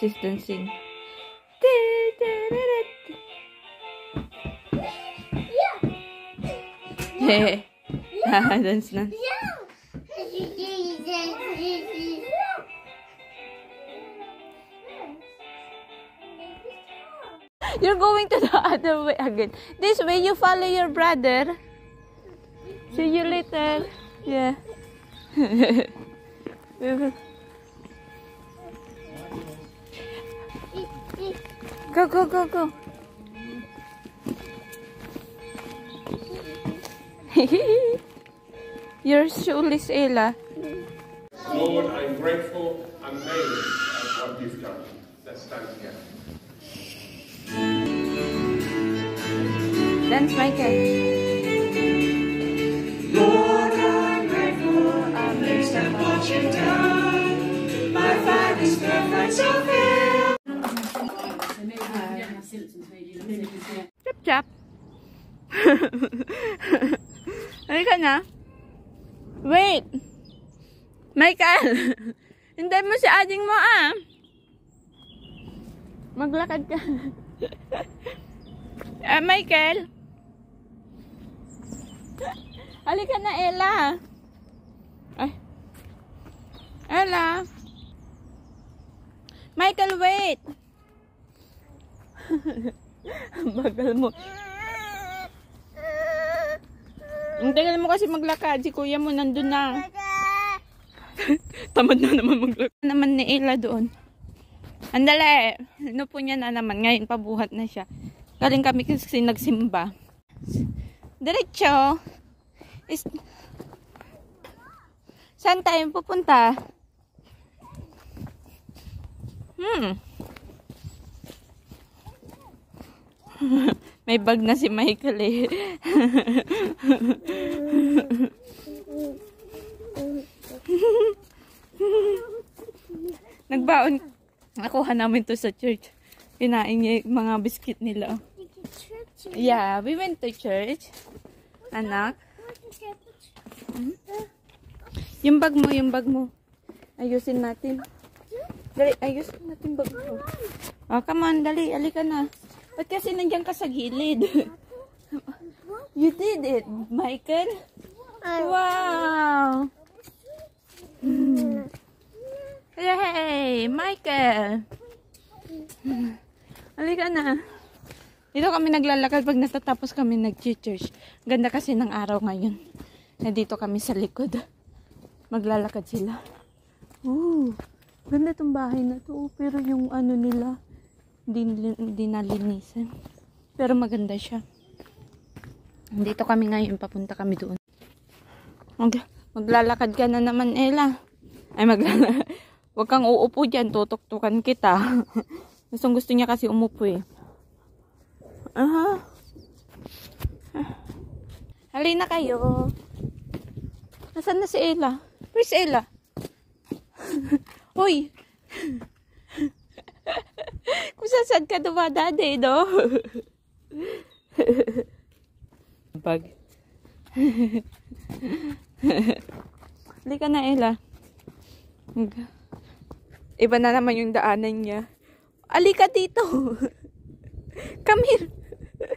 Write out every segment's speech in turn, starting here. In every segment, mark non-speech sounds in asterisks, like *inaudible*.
distancing. Yeah. Dance na. You're going to the other way again. This way you follow your brother. See you later. Yeah. *laughs* *laughs* Go, go, go, go. *laughs* You're shoeless, Ella. Lord, I'm grateful, amazed at what you've done. Let's stand together. Dance, Michael. Lord, I'm grateful, amazed at what you've done. My father's perfect salvation. Chap chap. *laughs* Halika na. Wait. Michael. *laughs* Hintay mo si ading mo ah. Maglakad ka. *laughs* ah, Michael. Halika na Ella. Ay. Ella. Michael, wait. Bagal mo. Hintayin mo kasi maglakad. Si kuya mo nandun na. Tamad na naman maglakad. Naman ni Ella doon. Andale. Eh. Inupo ano niya na naman. Ngayon pabuhat na siya. Galing kami kasi nagsimba. Diretso. Is... Saan tayo pupunta? Hmm. *laughs* May bag na si Michael eh. *laughs* Nagbaon. Nakuha namin to sa church. Kinain niya mga biscuit nila. Yeah, we went to church. Anak. Hmm? Yung bag mo, yung bag mo. Ayusin natin. Dali, ayusin natin bag mo. Oh, come on, dali. Alika na. Ba't kasi nandiyan ka sa gilid? *laughs* you did it, Michael. Wow! *laughs* Hey, Michael! Halika na. Dito kami naglalakad pag natatapos kami nag-church. Ganda kasi ng araw ngayon. Nandito kami sa likod. Maglalakad sila. Ooh, ganda tong bahay na to. Pero yung ano nila, hindi, hindi nalinisan. Pero maganda siya. Dito kami ngayon. Papunta kami doon. Mag maglalakad ka na naman, Ella. Ay, maglalakad. *laughs* Huwag kang uupo dyan. Tutuktukan kita. *laughs* Gustong gusto niya kasi umupo eh. Aha. Halina kayo. Nasaan na si Ella? Where's Ella? Hoy! *laughs* *laughs* Kung saan ka dumadaan eh, no? Pag... Hindi ka na, Ella. Iba na naman yung daanan niya. Alika dito. *laughs* Come here.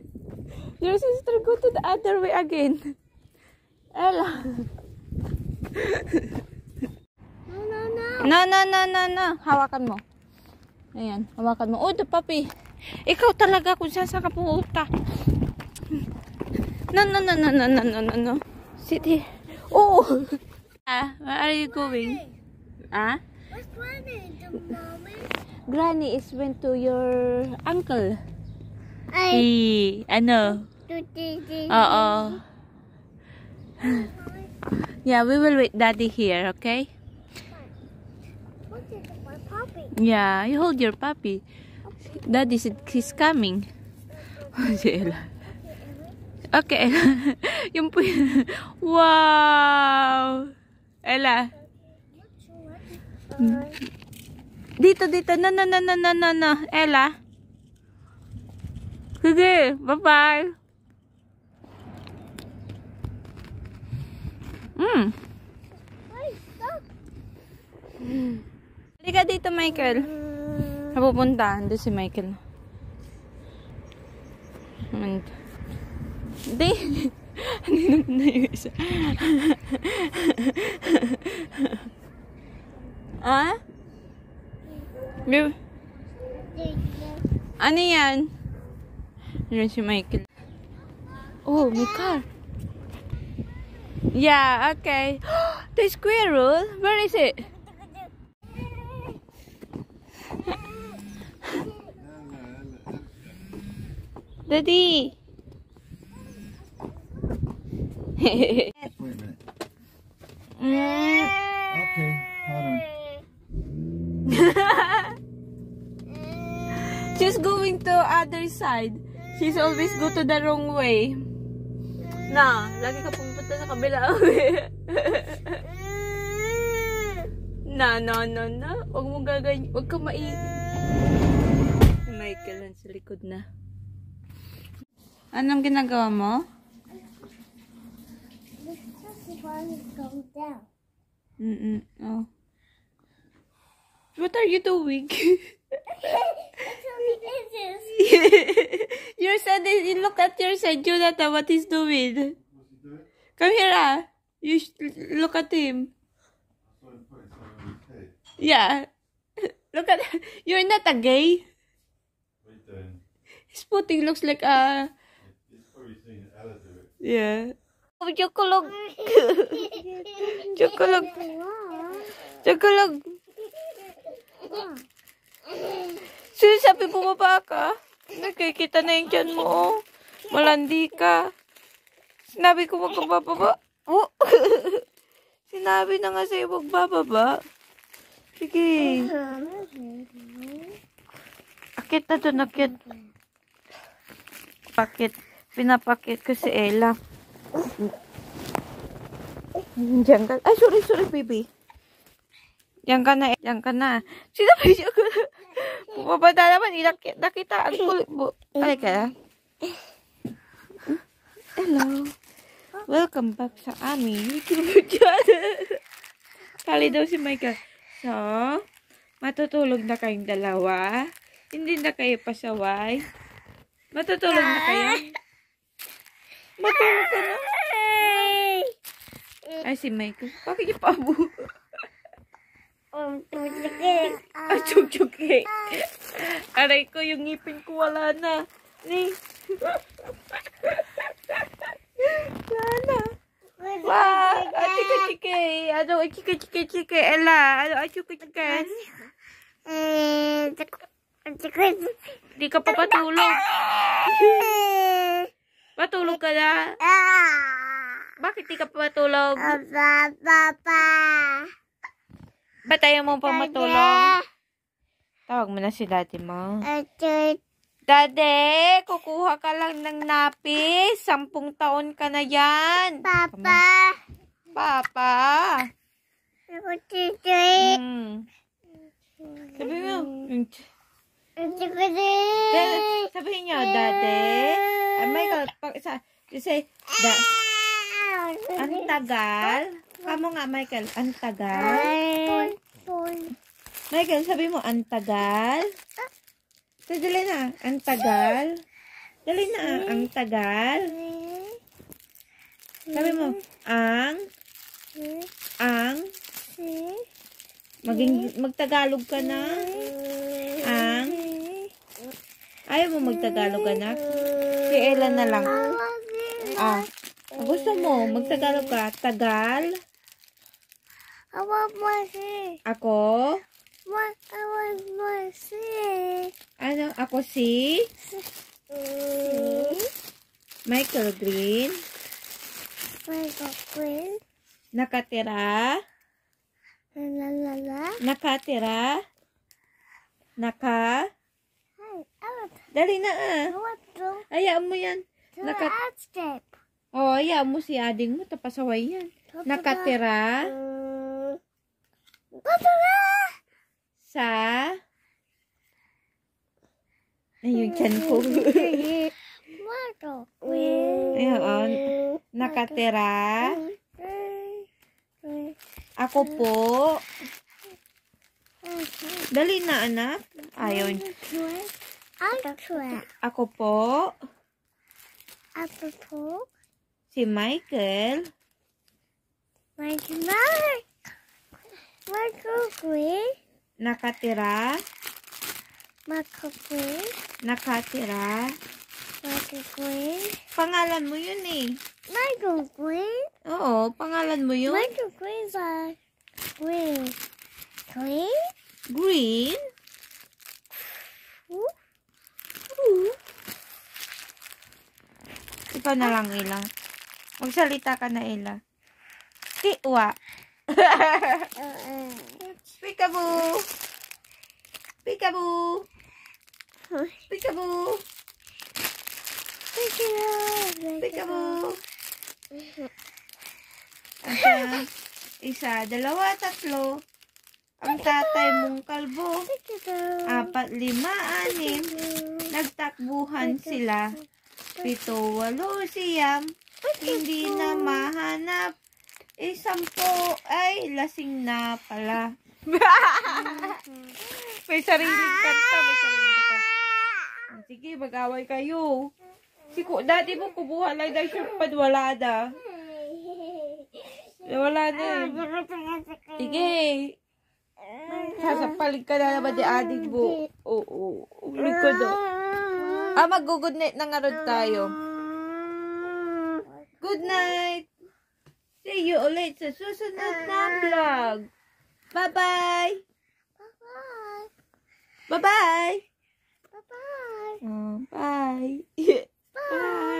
*laughs* Your sister go to the other way again. Ella. No, no, no, no, no, no, no. Hawakan mo. Ayan, hawakan mo. Oh, the puppy. Ikaw talaga kung saan sa kapunta. No, no, no, no, no, no, no, no, no. Sit here. Oh! Ah, where are you going? Ah? What's Granny the mommy? Granny is went to your uncle. Ay. I... ano? uh Oh, oh. yeah, we will wait daddy here, okay? Yeah, you hold your puppy. Daddy said he's coming. *laughs* Oh, si Okay, Ella. *laughs* Yung *laughs* Wow! Ella. Dito, dito. No, no, no, no, no, no, no. Ella. Sige, bye-bye. Mmm. -bye. *gasps* *gasps* Halika dito, Michael. Napupuntahan doon si Michael. And, hindi. Ninom na yung isa. ah? Bib ano yan? Ano si Michael? Oh, may car. Yeah, okay. *gasps* the squirrel? Where is it? Daddy! Okay, hold on. *laughs* She's going to other side. She's always go to the wrong way. Na, lagi ka pumunta sa kabila. *laughs* na, no, no, no. Huwag mo gaganyan. Huwag ka mai... Michael, sa likod na. Anong ginagawa mo? This Mm-mm. Oh. What are you doing? *laughs* your side is, look at your side, Jonathan, what he's doing. Come here, ah. You look at him. Yeah. *laughs* Look at, *laughs* you're not a gay. His putting, looks like a Yeah. Oh, chocolog. chocolog. *laughs* Chocolog. Sino sabi bumaba ka? Nakikita na yung tiyan mo, oh. Malandi ka. Sinabi ko wag bababa. Oh. *laughs* Sinabi na nga sa'yo wag bababa. Sige. Akit na dun, akit. Akit pinapakit ko si Ella. Diyan ka. Ay, sorry, sorry, baby. Diyan ka na, diyan ka na. Sino ba siya ko? Pupabada naman, ilakit na kita. Ang kulit mo. Ay, kaya. Hello. Welcome back sa amin. YouTube channel. Kali daw si Michael. Ah. So, matutulog na kayong dalawa. Hindi na kayo pasaway. Matutulog na kayo. Matawa ka na. Ay, si Michael. Bakit yung pabo? Um, ay, chuk-chuki. Aray ko, yung ngipin ko wala na. Ni. Wala na. Wow, ah, chika-chiki. Ano, chika-chiki-chiki. Ela, ano, chika-chiki. Eh, Hindi ka pa patulog. Eh. Patulog ka na? Bakit di ka matulog? Papa. Ba't ayaw mo pa matulog? Tawag mo na si daddy mo. Daddy, kukuha ka lang ng napis. Sampung taon ka na yan. Papa. Papa. Hmm. Sabihin mo. Sabihin niya, daddy pag isa, you say, the, ang tagal. Kamo nga, Michael, ang tagal. Michael, sabi mo, ang tagal. So, dali na, ang tagal. Dali na, ang tagal. Sabi mo, ang, ang, maging, magtagalog ka na. Ang, ayaw mo magtagalog anak. Si Ella na lang. Ah. Gusto mo, magtagalog ka? Tagal? Ako si. Ako? Ako si. Ano? Ako si? Si. Michael Green. Michael Green. Nakatira. La Nakatira. Naka. Dali na ah bedroom. Hayaan mo yan. To Naka the outstep. Oh, hayaan mo si ading mo. Tapasaway yan. To Nakatira. Nakatira. Mm. Sa. Ayun, dyan po. *laughs* Ayun, nakatira. Ako po. Mm-hmm. Dali na, anak. Ayun. Ako. Ako po. Ako po. Si Michael. Michael Mark. Michael Green. Nakatira. Michael Green. Nakatira. Michael Green. Pangalan mo yun eh. Michael Green. Oo, pangalan mo yun. Michael Green sa Green. Green? Green? ka na lang, Ila. Magsalita ka na, Ila. Tiwa. *laughs* Peekaboo. Peekaboo. Peekaboo. Peekaboo. Peekaboo. Isa, dalawa, tatlo. Ang tatay mong kalbo. Apat, lima, anim. Nagtakbuhan sila. Pito, walo, siyam. Hindi na mahanap. Isang eh, po ay lasing na pala. *laughs* may sariling kanta, may sariling kanta. Sige, mag-away kayo. Si ko, dati mo kubuha lang dahil siya pad wala na. Wala na. Eh. Sige. Sasapalig ka na naman di adik mo. Oo, oh, oh. ulit ko na. Ah, mag-good night na nga tayo. Good night! See you ulit sa susunod na vlog. Bye-bye! Bye-bye! Bye-bye! Bye-bye! Oh, *laughs* bye! Bye!